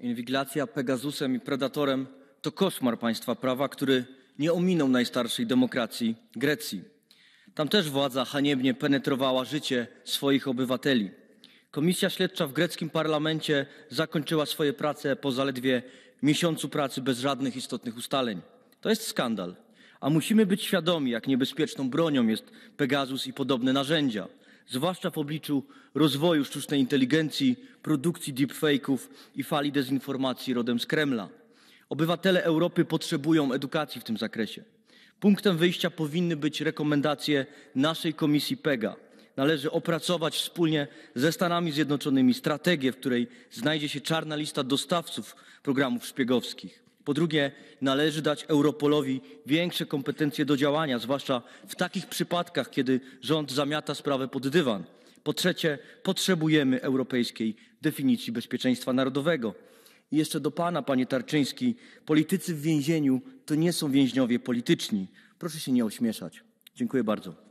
Inwigilacja Pegasusem i Predatorem to koszmar państwa prawa, który nie ominął najstarszej demokracji Grecji. Tam też władza haniebnie penetrowała życie swoich obywateli. Komisja śledcza w greckim parlamencie zakończyła swoje prace po zaledwie miesiącu pracy bez żadnych istotnych ustaleń. To jest skandal. A musimy być świadomi, jak niebezpieczną bronią jest Pegasus i podobne narzędzia zwłaszcza w obliczu rozwoju sztucznej inteligencji, produkcji deepfaków i fali dezinformacji rodem z Kremla. Obywatele Europy potrzebują edukacji w tym zakresie. Punktem wyjścia powinny być rekomendacje naszej komisji PEGA. Należy opracować wspólnie ze Stanami Zjednoczonymi strategię, w której znajdzie się czarna lista dostawców programów szpiegowskich. Po drugie, należy dać Europolowi większe kompetencje do działania, zwłaszcza w takich przypadkach, kiedy rząd zamiata sprawę pod dywan. Po trzecie, potrzebujemy europejskiej definicji bezpieczeństwa narodowego. I jeszcze do Pana, Panie Tarczyński, politycy w więzieniu to nie są więźniowie polityczni. Proszę się nie ośmieszać. Dziękuję bardzo.